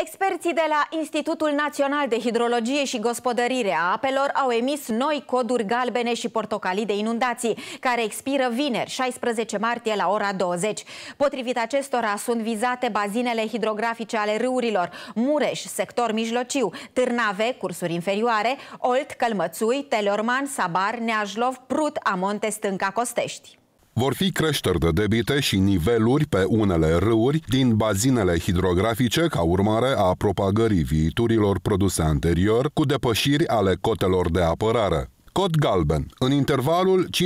Experții de la Institutul Național de Hidrologie și Gospodărire a Apelor au emis noi coduri galbene și portocalii de inundații, care expiră vineri, 16 martie, la ora 20. Potrivit acestora, sunt vizate bazinele hidrografice ale râurilor Mureș, sector mijlociu, Târnave, cursuri inferioare, Olt, Călmățui, Teleorman, Sabar, Neajlov, Prut, Amonte, Stânca, Costești. Vor fi creșteri de debite și niveluri pe unele râuri din bazinele hidrografice ca urmare a propagării viiturilor produse anterior cu depășiri ale cotelor de apărare. Cod galben. În intervalul 15.03-2018,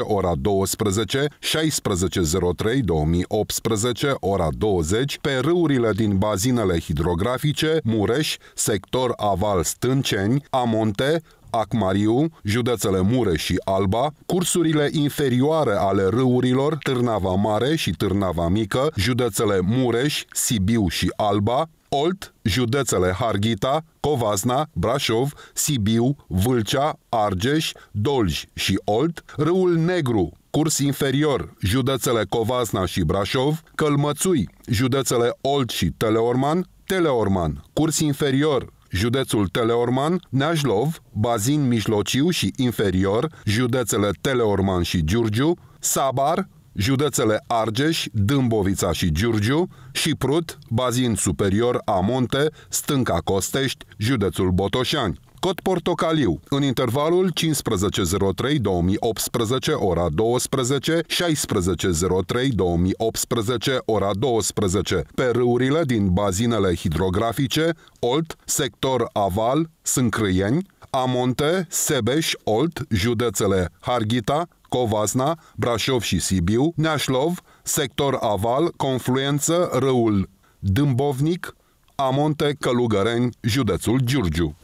ora 12, 16.03-2018, ora 20, pe râurile din bazinele hidrografice Mureș, sector aval Stânceni, Amonte, Acmariu, județele Mureș și Alba, cursurile inferioare ale râurilor Târnava Mare și Târnava Mică, județele Mureș, Sibiu și Alba, Olt, județele Harghita, Covasna, Brașov, Sibiu, Vâlcea, Argeș, Dolj și Olt, Râul Negru, curs inferior, județele Covasna și Brașov, Călmățui, județele Olt și Teleorman, Teleorman, curs inferior, județul Teleorman, Neajlov, Bazin Mijlociu și inferior, județele Teleorman și Giurgiu, Sabar, județele Argeș, Dâmbovița și Giurgiu și Prut, bazin superior Amonte, Stânca Costești, județul Botoșani. Cod portocaliu. În intervalul 15.03.2018 ora 12, 16.03.2018 ora 12 pe râurile din bazinele hidrografice Olt, sector Aval, Sâncrâieni, Amonte, Sebeș, Olt, județele Harghita, Covasna, Brașov și Sibiu, Neașlov, sector Aval, confluență râul Dâmbovnic, Amonte, Călugăreni, județul Giurgiu.